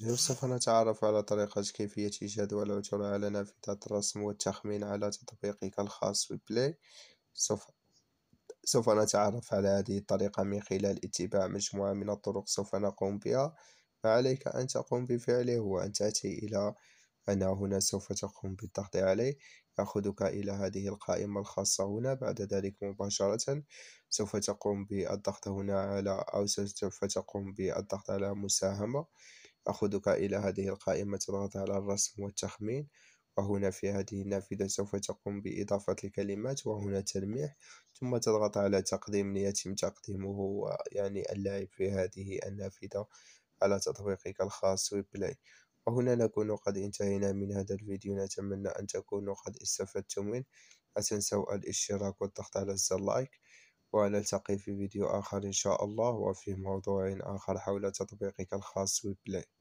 اليوم سوف نتعرف على طريقة كيفية إيجاد والعثور على نافذة الرسم والتخمين على تطبيقك الخاص ببلاي سوف سوف نتعرف على هذه الطريقة من خلال اتباع مجموعة من الطرق سوف نقوم بها فعليك أن تقوم بفعله هو أن تأتي إلى أنا هنا سوف تقوم بالضغط عليه يأخذك إلى هذه القائمة الخاصة هنا بعد ذلك مباشرة سوف تقوم بالضغط هنا على أو سوف تقوم بالضغط على مساهمة أخذك إلى هذه القائمة تضغط على الرسم والتخمين وهنا في هذه النافذة سوف تقوم بإضافة الكلمات وهنا تلميح ثم تضغط على تقديم ليتم تقديمه يعني اللعب في هذه النافذة على تطبيقك الخاص ويبلاي وهنا نكون قد انتهينا من هذا الفيديو نتمنى أن تكونوا قد استفدتم منه لا تنسوا الاشتراك والضغط على زر لايك ونلتقي في فيديو آخر إن شاء الله وفي موضوع آخر حول تطبيقك الخاص ويبلاي